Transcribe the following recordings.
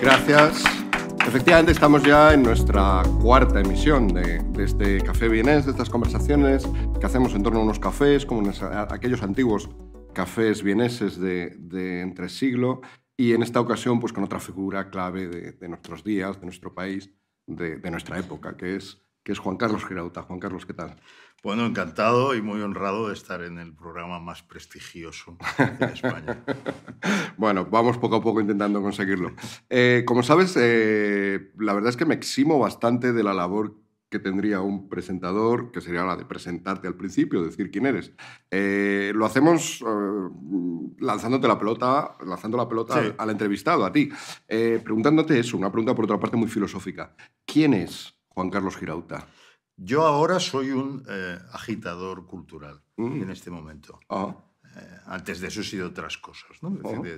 Gracias. Efectivamente, estamos ya en nuestra cuarta emisión de, este Café Vienés, de estas conversaciones que hacemos en torno a unos cafés, como aquellos antiguos cafés vieneses de, entre siglo, y en esta ocasión pues, con otra figura clave de nuestros días, de nuestro país, de, nuestra época, que es que es Juan Carlos Girauta. Juan Carlos, ¿qué tal? Bueno, encantado y muy honrado de estar en el programa más prestigioso de España. bueno, vamos poco a poco intentando conseguirlo. Eh, como sabes, eh, la verdad es que me eximo bastante de la labor que tendría un presentador, que sería la de presentarte al principio, decir quién eres. Eh, lo hacemos lanzándote la pelota, lanzando la pelota al, entrevistado, a ti, preguntándote eso, una pregunta por otra parte muy filosófica. ¿Quién es Juan Carlos Girauta. Yo ahora soy un eh, agitador cultural mm. en este momento. Ah. Eh, antes de eso he sido otras cosas. Ah.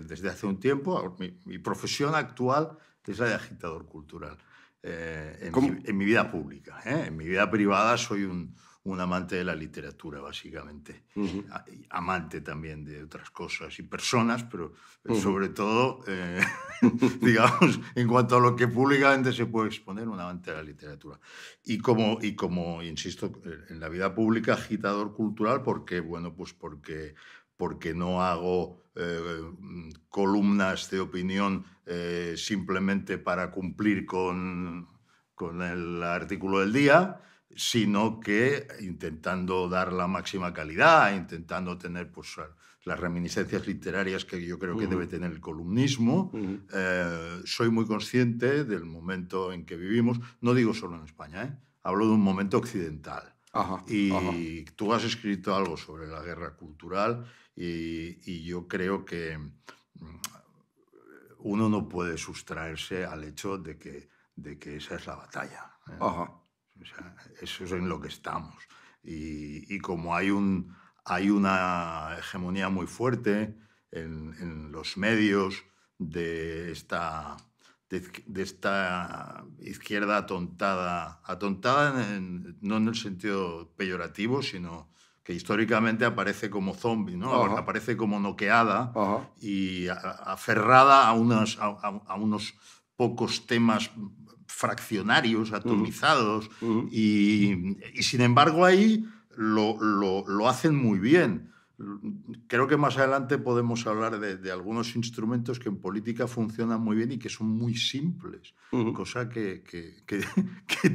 desde hace un tiempo, mi, profesión actual es la de agitador cultural. Eh, en, en, mi, vida pública. En mi vida privada soy un, un amante de la literatura, básicamente. Ah, amante también de otras cosas y personas, pero eh, sobre todo, eh, digamos, en cuanto a lo que públicamente se puede exponer, un amante de la literatura. Y como, y como insisto, eh, en la vida pública, agitador cultural, porque, bueno, pues porque, porque no hago columnas de opinión simplemente para cumplir con, con el artículo del día sino que intentando dar la máxima calidad, intentando tener pues, las reminiscencias literarias que yo creo que debe tener el columnismo. Eh, soy muy consciente del momento en que vivimos, no digo solo en España, ¿eh? hablo de un momento occidental. y tú has escrito algo sobre la guerra cultural y, yo creo que mm, uno no puede sustraerse al hecho de que, de que esa es la batalla. ¿eh? eso es en lo que estamos. Y, como hay, un, hay una hegemonía muy fuerte en, los medios de esta, de, esta izquierda atontada, atontada no en el sentido peyorativo, sino que históricamente aparece como zombie, ¿no? Aparece como noqueada y aferrada a, unas, a, unos pocos temas fraccionarios, atomizados, y, sin embargo ahí lo, hacen muy bien. Creo que más adelante podemos hablar de, algunos instrumentos que en política funcionan muy bien y que son muy simples, cosa que,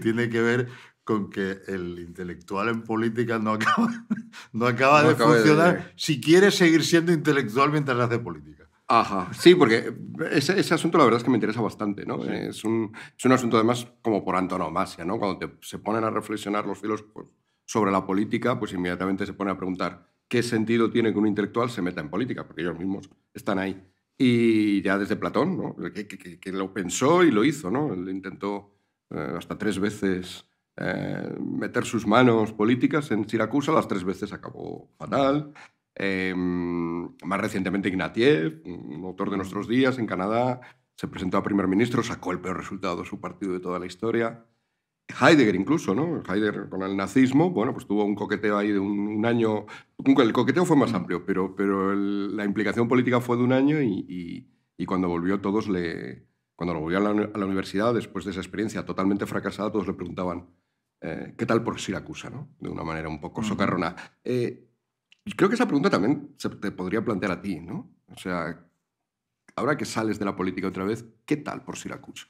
tiene que ver con que el intelectual en política no acaba, no acaba de funcionar si quiere seguir siendo intelectual mientras hace política. Ajá, sí, porque ese, asunto la verdad es que me interesa bastante, ¿no? Es, un, es, un, asunto además como por antonomasia, ¿no? Cuando se ponen a reflexionar los filos pues, sobre la política, pues inmediatamente se pone a preguntar qué sentido tiene que un intelectual se meta en política, porque ellos mismos están ahí. Y ya desde Platón, Que, lo pensó y lo hizo, ¿no? Él intentó eh, hasta tres veces eh, meter sus manos políticas en Siracusa, las tres veces acabó fatal. Em, más recientemente Ignatiev un autor de nuestros días en Canadá, se presentó a primer ministro, sacó el peor resultado de su partido de toda la historia. Heidegger incluso, ¿no? Heidegger con el nazismo, bueno, pues tuvo un coqueteo ahí de un, año, año, el coqueteo fue más amplio, pero, pero la implicación política fue de un año y, cuando volvió todos le, cuando lo volvió a la, universidad, después de esa experiencia totalmente fracasada, todos le preguntaban, eh, ¿qué tal por Siracusa, ¿no? De una manera un poco socarrona. Eh, creo que esa pregunta también se te podría plantear a ti, ¿no? O sea, ahora que sales de la política otra vez, ¿qué tal por Siracusa?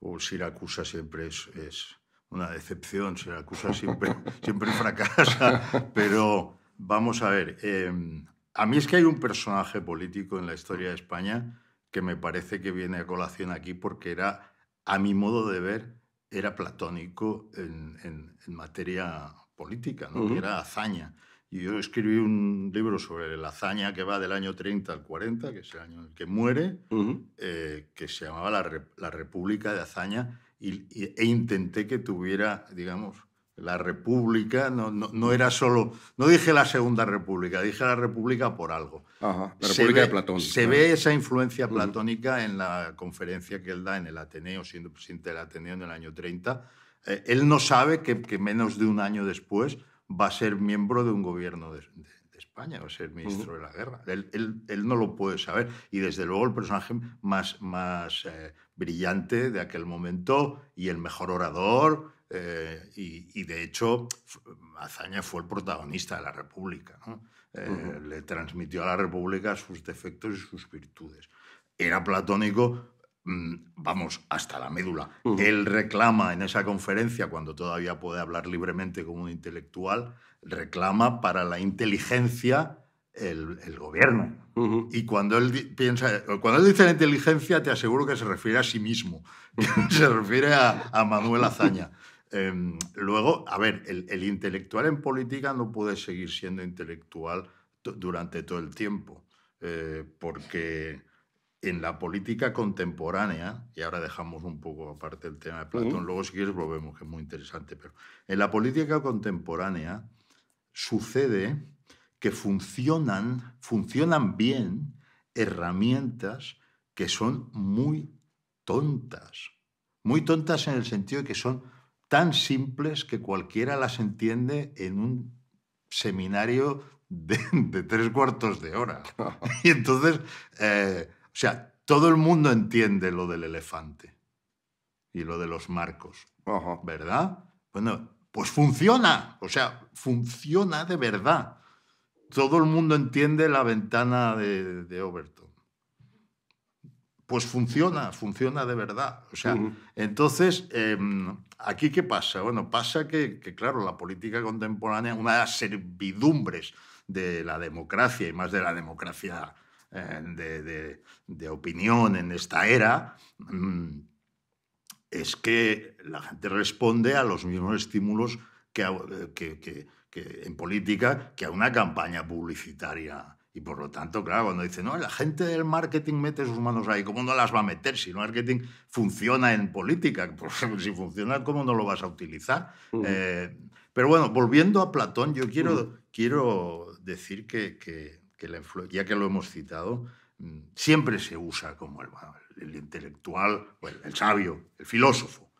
O Siracusa siempre es, es una decepción, Siracusa siempre, siempre fracasa, pero vamos a ver, em, a mí es que hay un personaje político en la historia de España que me parece que viene a colación aquí porque era, a mi modo de ver, era platónico en, en, materia política, ¿no? era hazaña. Y yo escribí un libro sobre la hazaña que va del año 30 al 40, que es el año en el que muere, eh, que se llamaba La, la República de Hazaña, y, e intenté que tuviera, digamos, la República, no, no, era solo, no dije la Segunda República, dije la República por algo. la República de Platón. Se ve esa influencia platónica en la conferencia que él da en el Ateneo, siendo presidente del Ateneo en el año 30. Eh, él no sabe que, que menos de un año después va a ser miembro de un gobierno de, España, va a ser ministro de la guerra. Él, no lo puede saber. Y desde luego el personaje más, más eh, brillante de aquel momento y el mejor orador. Eh, y, de hecho, Azaña fue el protagonista de la República. Eh, le transmitió a la República sus defectos y sus virtudes. Era platónico, Mm, vamos, hasta la médula. Él reclama en esa conferencia, cuando todavía puede hablar libremente como un intelectual, reclama para la inteligencia el, gobierno. Y cuando él piensa, cuando él dice la inteligencia, te aseguro que se refiere a sí mismo, se refiere a, Manuel Azaña. Em, luego, a ver, el, intelectual en política no puede seguir siendo intelectual durante todo el tiempo, eh, porque en la política contemporánea, y ahora dejamos un poco aparte el tema de Platón, luego si quieres volvemos, que es muy interesante, pero en la política contemporánea sucede que funcionan, funcionan bien herramientas que son muy tontas. Muy tontas en el sentido de que son tan simples que cualquiera las entiende en un seminario de, tres cuartos de hora. y entonces, eh, o sea, todo el mundo entiende lo del elefante y lo de los marcos, ¿verdad? Bueno, pues funciona, o sea, funciona de verdad. Todo el mundo entiende la ventana de, de Overton. Pues funciona, funciona de verdad. O sea, entonces, em, ¿aquí qué pasa? Bueno, pasa que, que, claro, la política contemporánea, una de las servidumbres de la democracia y más de la democracia de, de, opinión en esta era mm, es que la gente responde a los mismos estímulos eh, que, que, que, en política que a una campaña publicitaria. Y por lo tanto, claro, cuando dice, no, la gente del marketing mete sus manos ahí, ¿cómo no las va a meter si el marketing funciona en política? Pues, si funciona, ¿cómo no lo vas a utilizar? Eh, pero bueno, volviendo a Platón, yo quiero, quiero decir que, que ya que lo hemos citado, mm, siempre se usa como el, intelectual, el sabio, el filósofo,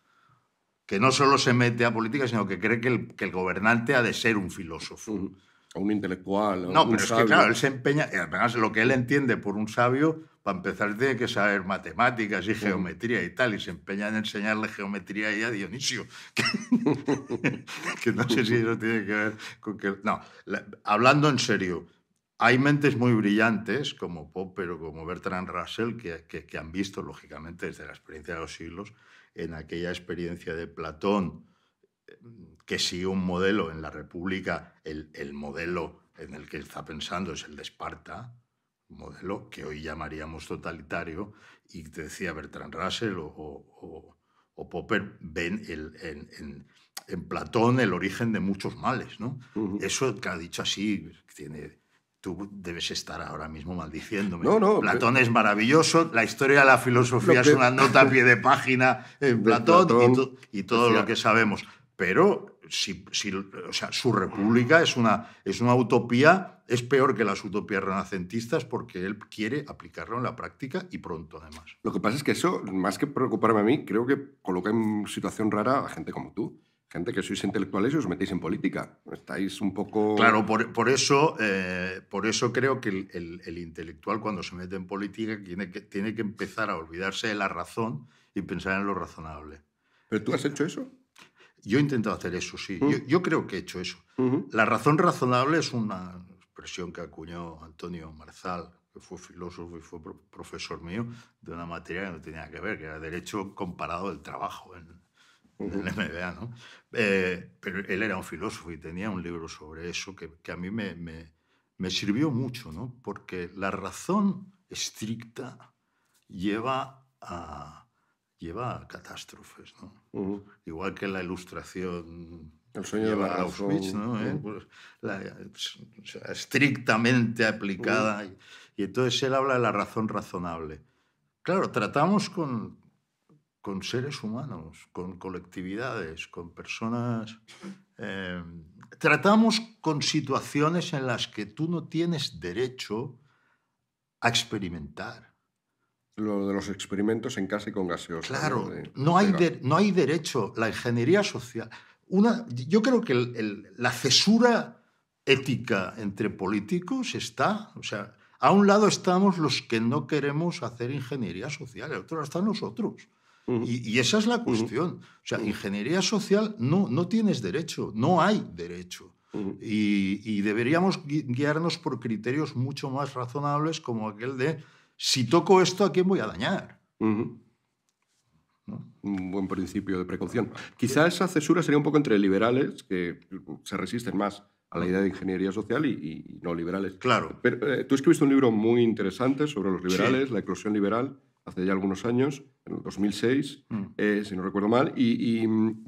que no solo se mete a política, sino que cree que el, gobernante ha de ser un filósofo. O un intelectual. no, pero es que claro, él se empeña, además lo que él entiende por un sabio, para empezar tiene que saber matemáticas y geometría y tal, y se empeña en enseñarle geometría a Dionisio, que, no sé si eso tiene que ver con que... No, hablando en serio, hay mentes muy brillantes, como Popper o como Bertrand Russell, que, han visto, lógicamente, desde la experiencia de los siglos, en aquella experiencia de Platón, eh, que sigue un modelo en la República, el, modelo en el que está pensando es el de Esparta, un modelo que hoy llamaríamos totalitario, y decía Bertrand Russell o, Popper, ven en, Platón el origen de muchos males. ¿no? Eso, que ha dicho así, tiene tú debes estar ahora mismo maldiciéndome. Platón es maravilloso, la historia de la filosofía es una nota a pie de página en Platón, y, todo lo que sabemos. Pero si, o sea, su república es una, es una utopía, es peor que las utopías renacentistas porque él quiere aplicarlo en la práctica y pronto además. Lo que pasa es que eso, más que preocuparme a mí, creo que coloca en situación rara a gente como tú que sois intelectuales y os metéis en política. Estáis un poco... Claro, por, por eso, eh, por eso creo que el, intelectual cuando se mete en política tiene que, tiene que empezar a olvidarse de la razón y pensar en lo razonable. ¿Pero tú has hecho eso? Yo he intentado hacer eso, sí. Mm. yo, yo, creo que he hecho eso. Mm-hmm. La razón razonable es una expresión que acuñó Antonio Marzal, que fue filósofo y fue profesor mío de una materia que no tenía que ver, que era derecho comparado del trabajo en, ¿no? Eh, pero él era un filósofo y tenía un libro sobre eso que, a mí me, sirvió mucho, ¿no? Porque la razón estricta lleva a, lleva a catástrofes, ¿no? Igual que la ilustración el sueño de Auschwitz, ¿no? Eh, pues, pues, estrictamente aplicada. y, y entonces él habla de la razón razonable. Claro, tratamos con, con seres humanos, con colectividades, con personas. Eh, tratamos con situaciones en las que tú no tienes derecho a experimentar. Lo de los experimentos en casa y con gaseosa. Claro, no hay, no hay derecho. La ingeniería social. Una, yo creo que la cesura ética entre políticos está. O sea, a un lado estamos los que no queremos hacer ingeniería social, al otro lado están nosotros y, esa es la cuestión. O sea, ingeniería social no, no tienes derecho, no hay derecho. Y, deberíamos guiarnos por criterios mucho más razonables como aquel de si toco esto, ¿a quién voy a dañar? Un buen principio de precaución. Quizá esa cesura sería un poco entre liberales, que se resisten más a la idea de ingeniería social y, no liberales. Claro. Pero, eh, tú escribiste un libro muy interesante sobre los liberales, la eclosión liberal, hace ya algunos años, en el 2006, mm. eh, si no recuerdo mal, y,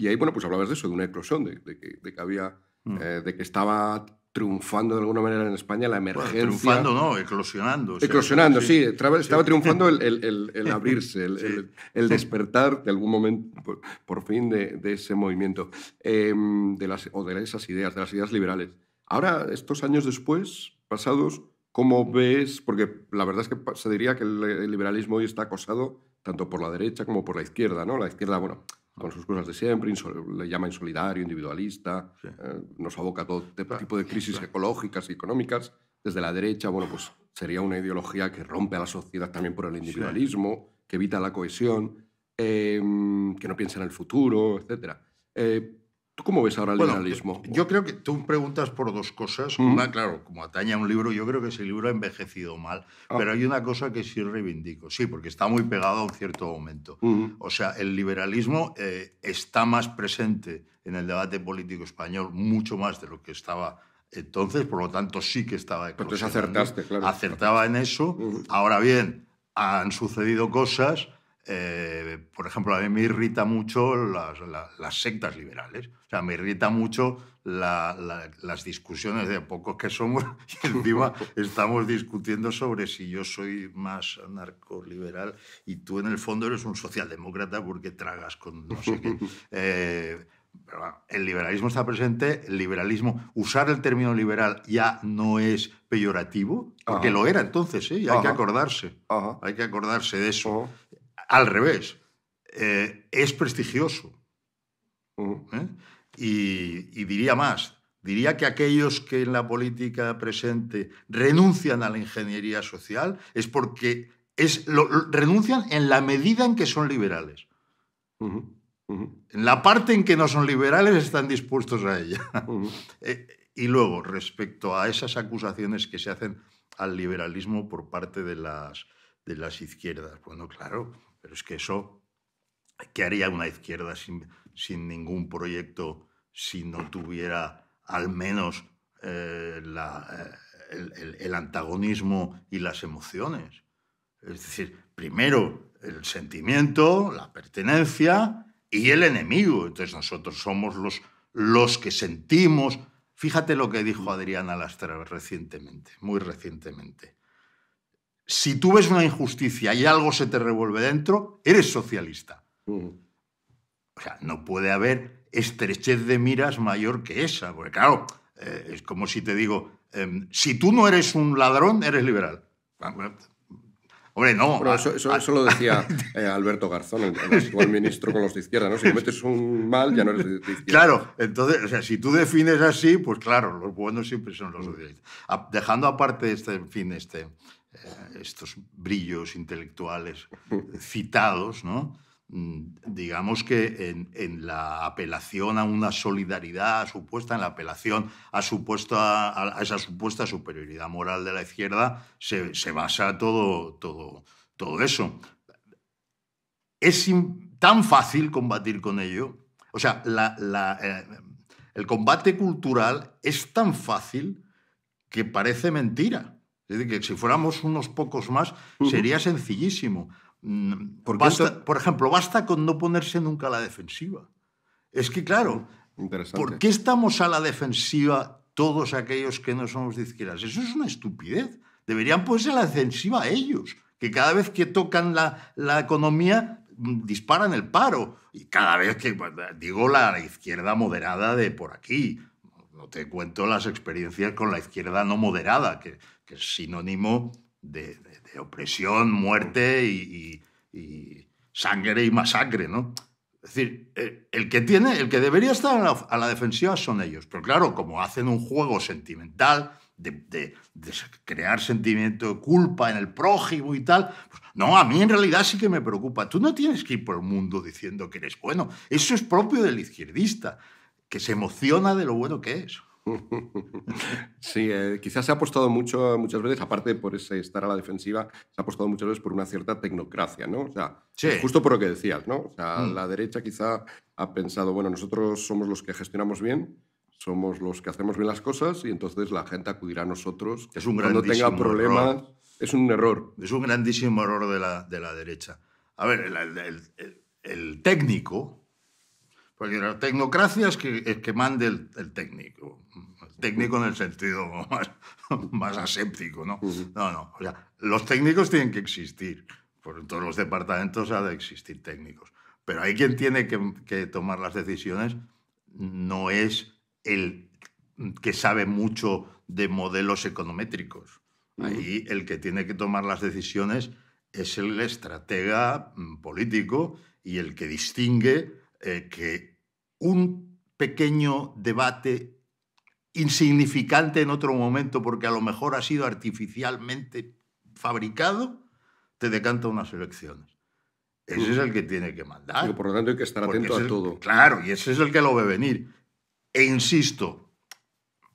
ahí, bueno, pues hablabas de eso, de una explosión, de, que, había, mm. eh, de que estaba triunfando de alguna manera en España la emergencia. triunfando, no, eclosionando. eclosionando, sí, estaba triunfando el, abrirse, el, despertar de algún momento, por, fin, de, ese movimiento, em, de las, o de esas ideas, de las ideas liberales. Ahora, estos años después, pasados, ¿Cómo ves? Porque la verdad es que se diría que el liberalismo hoy está acosado tanto por la derecha como por la izquierda, ¿no? La izquierda, bueno, con sus cosas de siempre, le llama insolidario, individualista, eh, nos aboca a todo tipo de crisis ecológicas y económicas. Desde la derecha, bueno, pues sería una ideología que rompe a la sociedad también por el individualismo, que evita la cohesión, em, que no piensa en el futuro, etcétera. Eh, ¿Tú cómo ves ahora el liberalismo? Yo creo que tú preguntas por dos cosas. Una, claro, como atañe a un libro, yo creo que ese libro ha envejecido mal. Ah. Pero hay una cosa que sí reivindico, sí, porque está muy pegado a un cierto momento. O sea, el liberalismo eh, está más presente en el debate político español, mucho más de lo que estaba entonces, por lo tanto, sí que estaba... Entonces acertaste, claro. Acertaba en eso. Ahora bien, han sucedido cosas eh, por ejemplo, a mí me irrita mucho las, sectas liberales. O sea, me irrita mucho las discusiones de pocos que somos y encima estamos discutiendo sobre si yo soy más narcoliberal y tú en el fondo eres un socialdemócrata porque tragas con no sé qué. Eh, ah, el liberalismo está presente, el liberalismo, usar el término liberal ya no es peyorativo, porque lo era entonces, ¿eh? hay que acordarse, hay que acordarse de eso al revés, eh, es prestigioso. ¿eh? Y, diría más, diría que aquellos que en la política presente renuncian a la ingeniería social es porque es, renuncian en la medida en que son liberales. En la parte en que no son liberales están dispuestos a ella. Eh, y luego, respecto a esas acusaciones que se hacen al liberalismo por parte de las, de las izquierdas, bueno, claro, pero es que eso, ¿qué haría una izquierda sin, ningún proyecto si no tuviera al menos eh, eh, el, antagonismo y las emociones? Es decir, primero el sentimiento, la pertenencia y el enemigo. Entonces nosotros somos los, los que sentimos. Fíjate lo que dijo Adriana Lastra recientemente, muy recientemente si tú ves una injusticia y algo se te revuelve dentro, eres socialista. O sea, no puede haber estrechez de miras mayor que esa, porque claro, eh, es como si te digo, em, si tú no eres un ladrón, eres liberal. Ah, hombre, no. eso, lo decía eh, Alberto Garzón, el, ministro con los de izquierda, ¿no? Si metes un mal, ya no eres de izquierda. Claro, entonces, o sea, si tú defines así, pues claro, los buenos siempre son los socialistas. Dejando aparte este, en fin, este, eh, estos brillos intelectuales citados, mm, digamos que en, la apelación a una solidaridad supuesta, en la apelación a, supuesto a esa supuesta superioridad moral de la izquierda, se, basa todo, todo, todo eso. Es tan fácil combatir con ello, o sea, eh, el combate cultural es tan fácil que parece mentira. Es decir, que si fuéramos unos pocos más, sería sencillísimo. Mm, por ejemplo, basta con no ponerse nunca a la defensiva. Es que, claro, ¿por qué estamos a la defensiva todos aquellos que no somos de izquierdas? Eso es una estupidez. Deberían ponerse a la defensiva ellos, que cada vez que tocan la economía mm, disparan el paro. Y cada vez que, digo, la izquierda moderada de por aquí, no te cuento las experiencias con la izquierda no moderada, que, es sinónimo de, opresión, muerte y, sangre y masacre, ¿no? Es decir, el que, tiene, el que debería estar a la, defensiva son ellos. Pero claro, como hacen un juego sentimental, de, crear sentimiento de culpa en el prójimo y tal. Pues, no, a mí en realidad sí que me preocupa. Tú no tienes que ir por el mundo diciendo que eres bueno. Eso es propio del izquierdista que se emociona de lo bueno que es. Sí, eh, quizás se ha apostado mucho muchas veces, aparte por ese estar a la defensiva, se ha apostado muchas veces por una cierta tecnocracia, ¿no? O sea, justo por lo que decías, ¿no? O sea, mm. la derecha quizá ha pensado, bueno, nosotros somos los que gestionamos bien, somos los que hacemos bien las cosas y entonces la gente acudirá a nosotros es un cuando tenga problemas. Es un error. Es un grandísimo error de la, de la derecha. A ver, el técnico porque la tecnocracia es que, que mande el, técnico. técnico en el sentido más, más aséptico, ¿no? No, no. los técnicos tienen que existir. Por todos los departamentos ha de existir técnicos. Pero hay quien tiene que, que tomar las decisiones no es el que sabe mucho de modelos econométricos. Ahí el que tiene que tomar las decisiones es el estratega mm, político y el que distingue eh, que un pequeño debate insignificante en otro momento porque a lo mejor ha sido artificialmente fabricado, te decanta unas elecciones. Ese es el que tiene que mandar. por lo tanto hay que estar atento a todo. Claro, y ese es el que lo ve venir. E insisto,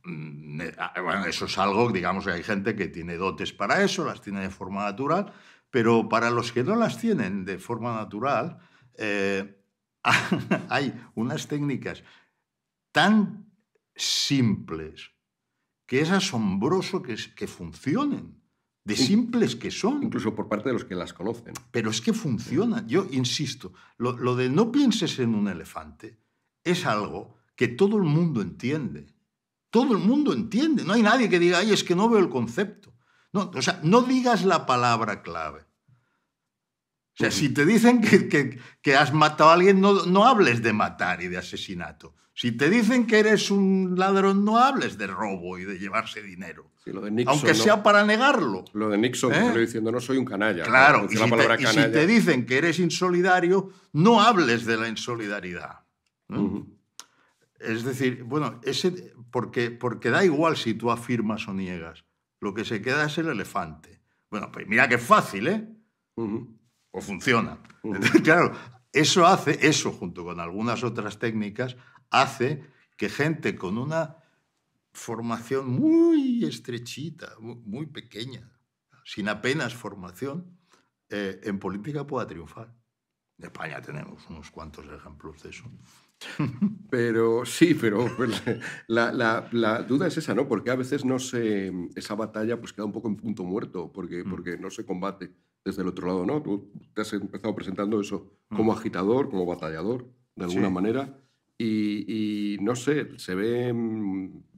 mm, eh, ah, bueno, eso es algo, digamos que hay gente que tiene dotes para eso, las tiene de forma natural, pero para los que no las tienen de forma natural, eh, hay unas técnicas tan simples que es asombroso que, funcionen, de simples que son. Incluso por parte de los que las conocen. Pero es que funcionan. Yo insisto, lo, de no pienses en un elefante es algo que todo el mundo entiende. Todo el mundo entiende. No hay nadie que diga, ay, es que no veo el concepto. No, o sea, no digas la palabra clave. O sea, si te dicen que, has matado a alguien, no, hables de matar y de asesinato. Si te dicen que eres un ladrón, no hables de robo y de llevarse dinero. aunque sea para negarlo. Lo de Nixon, estoy ¿eh? diciendo, no soy un canalla. Claro, y, si te, te, dicen que eres insolidario, no hables de la insolidaridad. Es decir, bueno, ese, porque, porque da igual si tú afirmas o niegas. Lo que se queda es el elefante. Bueno, pues mira qué fácil, ¿eh? o funciona. claro, eso hace, eso junto con algunas otras técnicas, hace que gente con una formación muy estrechita, muy pequeña, sin apenas formación, eh, en política pueda triunfar. En España tenemos unos cuantos ejemplos de eso. Pero sí, pero pues, la, duda es esa, ¿no? Porque a veces no se, esa batalla pues queda un poco en punto muerto, porque, mm. porque no se combate desde el otro lado, ¿no? Tú te has empezado presentando eso como mm. agitador, como batallador, de alguna manera, y, no sé, se ve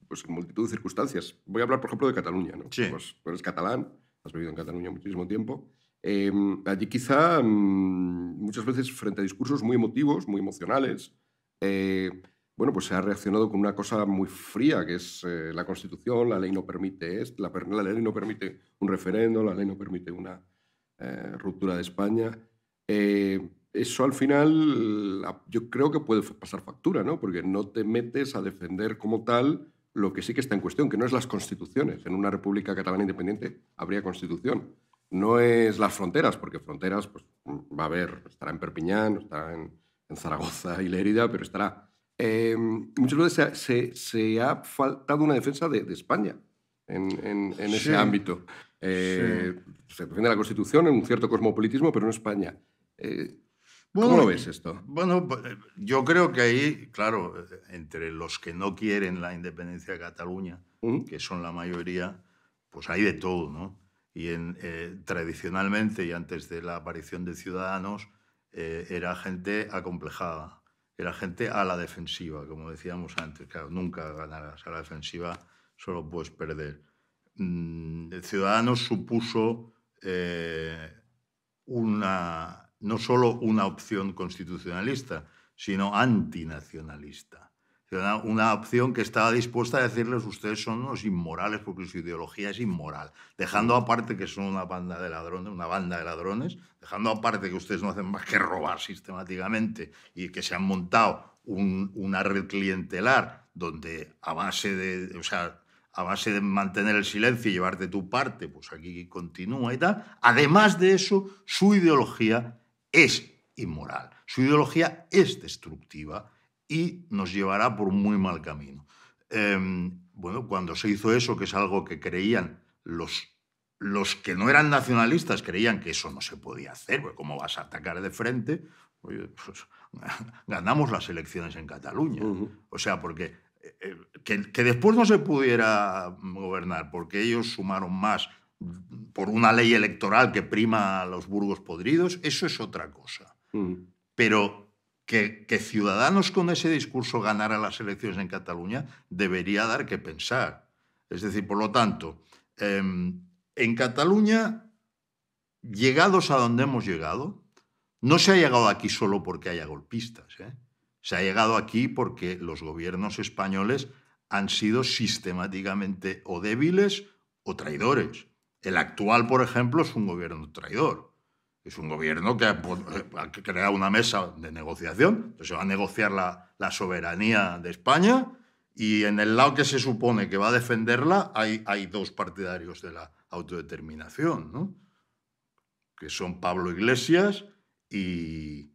pues, en multitud de circunstancias. Voy a hablar, por ejemplo, de Cataluña, ¿no? Pues, eres catalán, has vivido en Cataluña muchísimo tiempo. Em, allí quizá mm, muchas veces frente a discursos muy emotivos, muy emocionales, eh, bueno, pues se ha reaccionado con una cosa muy fría, que es eh, la Constitución, la ley no permite esto, la, la ley no permite un referendo, la ley no permite una, eh, ruptura de España. Eh, eso al final yo creo que puede pasar factura, ¿no? Porque no te metes a defender como tal lo que sí que está en cuestión, que no es las constituciones. En una república catalana independiente habría constitución. No es las fronteras, porque fronteras pues, va a haber, estará en Perpiñán, estará en, Zaragoza y Lérida, pero estará. Eh, muchas veces se, ha faltado una defensa de, España en, ese ámbito. Eh, se defiende la Constitución en un cierto cosmopolitismo, pero no España. Eh, ¿Cómo lo ves esto? Bueno, pues, eh, yo creo que ahí, claro, entre los que no quieren la independencia de Cataluña, que son la mayoría, pues hay de todo, ¿no? Y en, tradicionalmente, y antes de la aparición de Ciudadanos, era gente acomplejada, era gente a la defensiva, como decíamos antes. Claro, nunca ganarás a la defensiva, solo puedes perder. Mm. el ciudadano supuso eh, una, no solo una opción constitucionalista, sino antinacionalista. Una, opción que estaba dispuesta a decirles ustedes son unos inmorales porque su ideología es inmoral, dejando aparte que son una banda de ladrones, una banda de ladrones, dejando aparte que ustedes no hacen más que robar sistemáticamente y que se han montado una red clientelar donde a base de, o a base de mantener el silencio y llevarte tu parte, pues aquí continúa y tal. Además de eso, su ideología es inmoral, su ideología es destructiva y nos llevará por muy mal camino. Em, bueno, cuando se hizo eso, que es algo que creían los, los que no eran nacionalistas, creían que eso no se podía hacer, porque ¿cómo vas a atacar de frente? pues, ganamos las elecciones en Cataluña. O sea, porque eh, eh, que, después no se pudiera gobernar, porque ellos sumaron más por una ley electoral que prima a los burgos podridos, eso es otra cosa. Mm. Pero que, Ciudadanos con ese discurso ganaran las elecciones en Cataluña debería dar que pensar. Es decir, por lo tanto, em, en Cataluña, llegados a donde hemos llegado, no se ha llegado aquí solo porque haya golpistas. ¿eh? Se ha llegado aquí porque los gobiernos españoles han sido sistemáticamente o débiles o traidores. El actual, por ejemplo, es un gobierno traidor. Es un gobierno que ha, eh, creado una mesa de negociación, se va a negociar la, soberanía de España y en el lado que se supone que va a defenderla hay, dos partidarios de la autodeterminación, ¿no? que son Pablo Iglesias y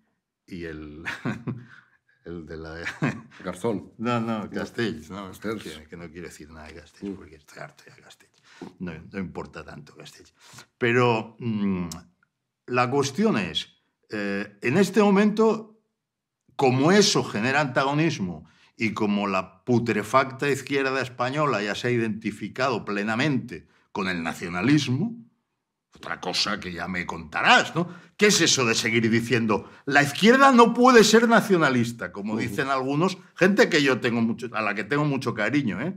el... el de la... Garzón. No, no, Castells, no, Castells. que no quiero decir nada de Castells, mm. porque estoy harto ya Castells. No, no importa tanto Castells. Pero mm, la cuestión es, eh, en este momento, como eso genera antagonismo y como la putrefacta izquierda española ya se ha identificado plenamente con el nacionalismo, otra cosa que ya me contarás, ¿no? ¿Qué es eso de seguir diciendo, la izquierda no puede ser nacionalista, como dicen algunos, gente que yo tengo mucho, a la que tengo mucho cariño, ¿eh?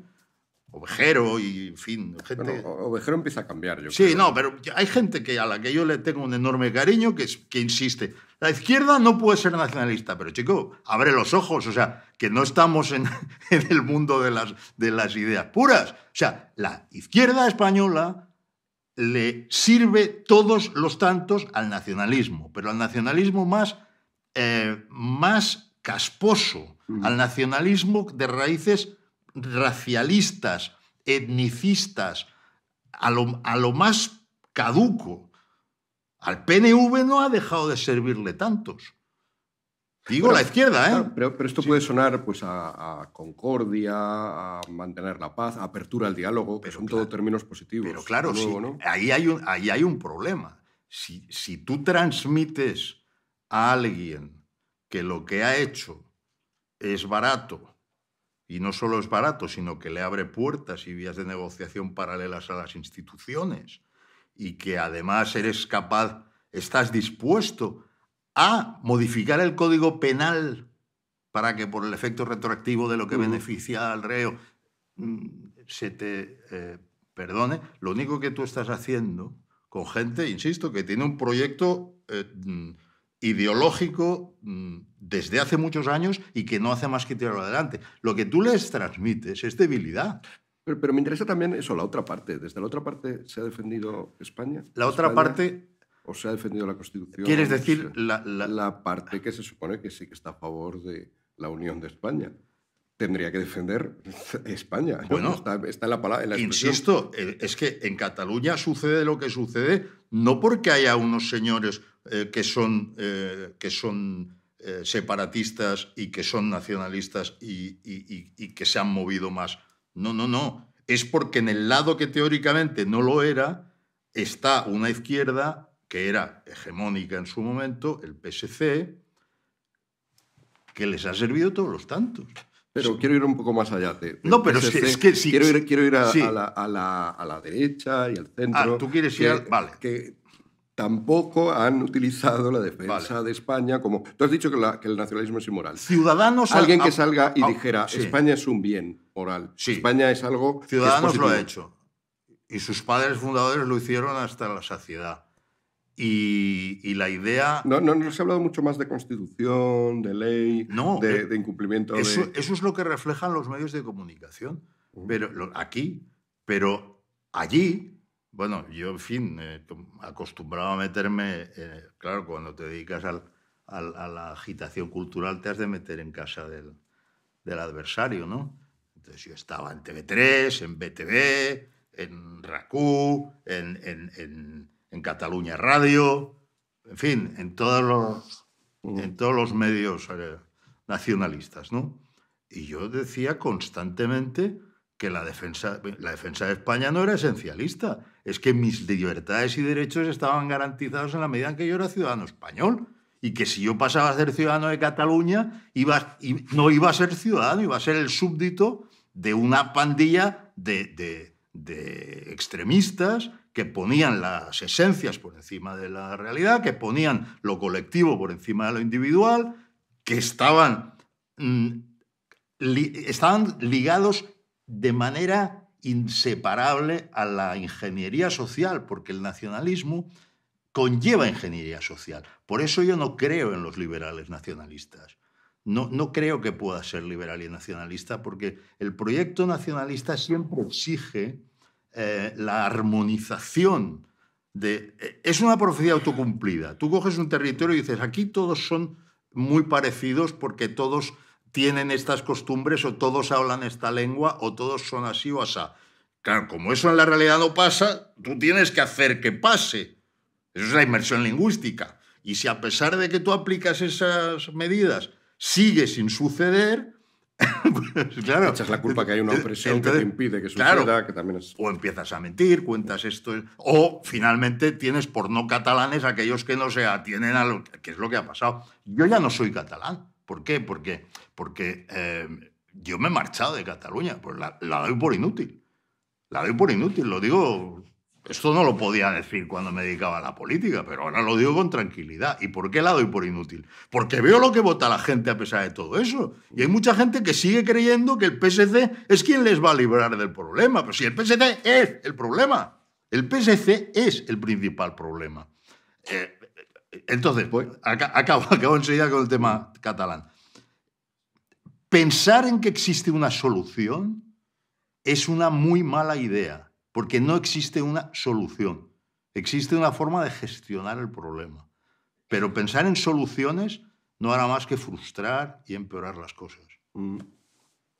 Ovejero y, en fin, gente... Ovejero empieza a cambiar, yo Sí, no, pero hay gente que, a la que yo le tengo un enorme cariño que, que insiste, la izquierda no puede ser nacionalista, pero chico, abre los ojos, o sea, que no estamos en, en el mundo de las, de las ideas puras. O sea, la izquierda española le sirve todos los tantos al nacionalismo, pero al nacionalismo más, eh, más casposo, al nacionalismo de raíces racialistas, etnicistas, a lo, a lo más caduco. Al PNV no ha dejado de servirle tantos. Digo la izquierda, ¿eh? pero, esto puede sonar pues, a, concordia, a mantener la paz, a apertura al diálogo, que son términos positivos. Pero claro, ahí, hay un, ahí hay un problema. Si, si tú transmites a alguien que lo que ha hecho es barato, y no solo es barato, sino que le abre puertas y vías de negociación paralelas a las instituciones, y que además eres capaz, estás dispuesto a modificar el código penal para que por el efecto retroactivo de lo que beneficia al reo mm, se te eh, perdone, lo único que tú estás haciendo con gente, insisto, que tiene un proyecto eh, mm, ideológico mm, desde hace muchos años y que no hace más que tirarlo adelante. Lo que tú les transmites es debilidad. Pero, me interesa también eso, la otra parte. Desde la otra parte se ha defendido España. La otra parte o se ha defendido la Constitución. Quieres decir la, parte que se supone que sí que está a favor de la Unión de España. Tendría que defender España. Bueno, está, en la palabra. insisto, eh, es que en Cataluña sucede lo que sucede no porque haya unos señores eh, que son, eh, que son separatistas y que son nacionalistas y que se han movido más. No, no, no. Es porque en el lado que teóricamente no lo era está una izquierda que era hegemónica en su momento, el PSC, que les ha servido todos los tantos. Pero quiero ir un poco más allá. De, no, pero es que sí. Quiero ir, quiero ir a, la, a, la, a, la, derecha y al centro. Ah, tú quieres ir. Vale. Que tampoco han utilizado la defensa de España como. Tú has dicho que, el nacionalismo es inmoral. Ciudadanos. Alguien que salga y dijera: España es un bien moral. Sí. España es algo. Ciudadanos lo ha hecho. Y sus padres fundadores lo hicieron hasta la saciedad. Y, la idea... No, no, se ha hablado mucho más de constitución, de ley, no, de, eh, de, incumplimiento. Eso, eso es lo que reflejan los medios de comunicación. pero, aquí, pero allí, bueno, yo en fin, acostumbraba eh, acostumbrado a meterme, eh, claro, cuando te dedicas a la agitación cultural te has de meter en casa del, adversario, ¿no? Entonces yo estaba en TV3, en BTV, en RACU, en en Cataluña Radio, en fin, en todos los, en todos los medios eh, nacionalistas, ¿no? Y yo decía constantemente que la defensa, la defensa de España no era esencialista, es que mis libertades y derechos estaban garantizados en la medida en que yo era ciudadano español y que si yo pasaba a ser ciudadano de Cataluña, iba, no iba a ser ciudadano, iba a ser el súbdito de una pandilla de, de, de extremistas que ponían las esencias por encima de la realidad, que ponían lo colectivo por encima de lo individual, que estaban, mm, estaban ligados de manera inseparable a la ingeniería social, porque el nacionalismo conlleva ingeniería social. Por eso yo no creo en los liberales nacionalistas. No, no, creo que pueda ser liberal y nacionalista porque el proyecto nacionalista siempre exige eh, la armonización de... Eh, es una profecía autocumplida. Tú coges un territorio y dices, aquí todos son muy parecidos porque todos tienen estas costumbres o todos hablan esta lengua o todos son así o asá. Claro, como eso en la realidad no pasa, tú tienes que hacer que pase. Eso es la inmersión lingüística. Y si a pesar de que tú aplicas esas medidas sigue sin suceder, Pues claro. Echas la culpa que hay una opresión que te impide que suceda, que también O empiezas a mentir, cuentas esto, o finalmente tienes por no catalanes aquellos que no se atienen a lo que es lo que ha pasado. Yo ya no soy catalán. ¿Por qué? Porque, porque eh, yo me he marchado de Cataluña, pues la doy por inútil. La doy por inútil, lo digo esto no lo podía decir cuando me dedicaba a la política, pero ahora lo digo con tranquilidad. ¿Y por qué la doy por inútil? Porque veo lo que vota la gente a pesar de todo eso. Y hay mucha gente que sigue creyendo que el PSC es quien les va a librar del problema. Pero si el PSC es el problema, el PSC es el principal problema. Eh, entonces, pues, acabo, acabo enseguida con el tema catalán. Pensar en que existe una solución es una muy mala idea porque no existe una solución, existe una forma de gestionar el problema. Pero pensar en soluciones no hará más que frustrar y empeorar las cosas. Mm,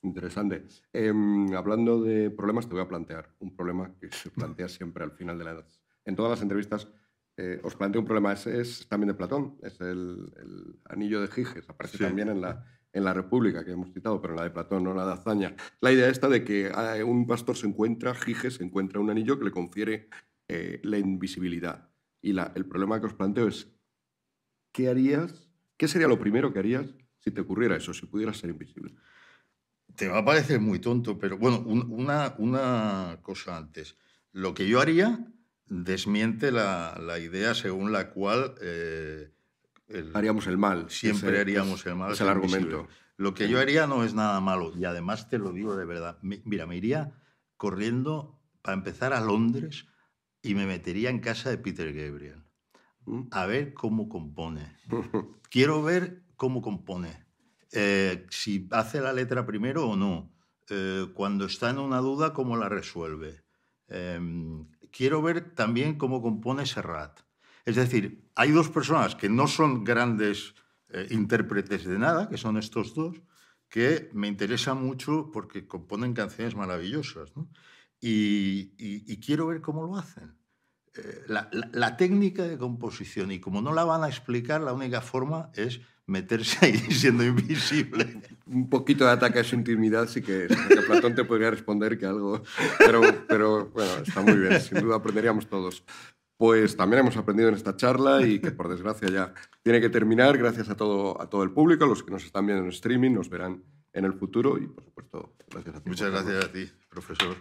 interesante. Em, hablando de problemas, te voy a plantear un problema que se plantea siempre al final de la edad. En todas las entrevistas eh, os planteo un problema, es, también de Platón, es el, anillo de Giges, aparece también en la, en la República, que hemos citado, pero la de Platón, no la de Azaña. La idea esta de que ah, un pastor se encuentra, Gige se encuentra un anillo que le confiere eh, la invisibilidad. Y el problema que os planteo es, ¿qué harías? ¿Qué sería lo primero que harías si te ocurriera eso, si pudieras ser invisible? Te va a parecer muy tonto, pero bueno, una, cosa antes. Lo que yo haría desmiente la, idea según la cual... Eh, haríamos el mal. Siempre haríamos el mal. Es el argumento. Lo que yo haría no es nada malo, y además te lo digo de verdad. Mira, me iría corriendo para empezar a Londres y me metería en casa de Peter Gabriel. Mm. A ver cómo compone. Quiero ver cómo compone. Eh, si hace la letra primero o no. Eh, cuando está en una duda, cómo la resuelve. Em, quiero ver también cómo compone Serrat. Es decir, hay dos personas que no son grandes eh, intérpretes de nada, que son estos dos, que me interesan mucho porque componen canciones maravillosas. Y, quiero ver cómo lo hacen. Eh, la, técnica de composición, y como no la van a explicar, la única forma es meterse ahí siendo invisible. Un poquito de ataque a su intimidad sí que Platón te podría responder que algo... Pero, pero bueno, está muy bien, sin duda aprenderíamos todos pues también hemos aprendido en esta charla y que por desgracia ya tiene que terminar. Gracias a todo, a todo el público, a los que nos están viendo en streaming, nos verán en el futuro y por supuesto, gracias a ti. Muchas gracias a ti, profesor.